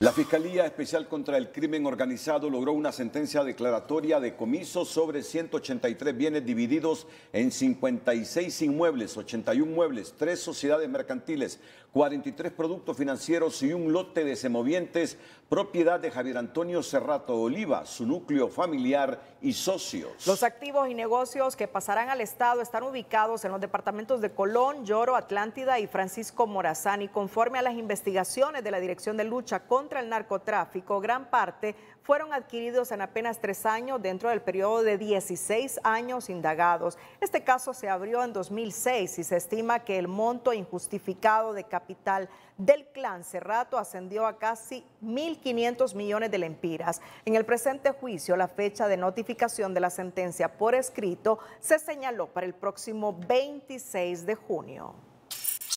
La Fiscalía Especial contra el Crimen Organizado logró una sentencia declaratoria de comiso sobre 183 bienes divididos en 56 inmuebles, 81 muebles, 3 sociedades mercantiles, 43 productos financieros y un lote de semovientes, propiedad de Javier Antonio Serrato Oliva, su núcleo familiar y socios. Los activos y negocios que pasarán al Estado están ubicados en los departamentos de Colón, Lloro, Atlántida y Francisco Morazán y conforme a las investigaciones de la Dirección de Lucha contra contra el narcotráfico, gran parte fueron adquiridos en apenas tres años dentro del periodo de 16 años indagados. Este caso se abrió en 2006 y se estima que el monto injustificado de capital del clan Cerrato ascendió a casi 1.500 millones de lempiras. En el presente juicio, la fecha de notificación de la sentencia por escrito se señaló para el próximo 26 de junio.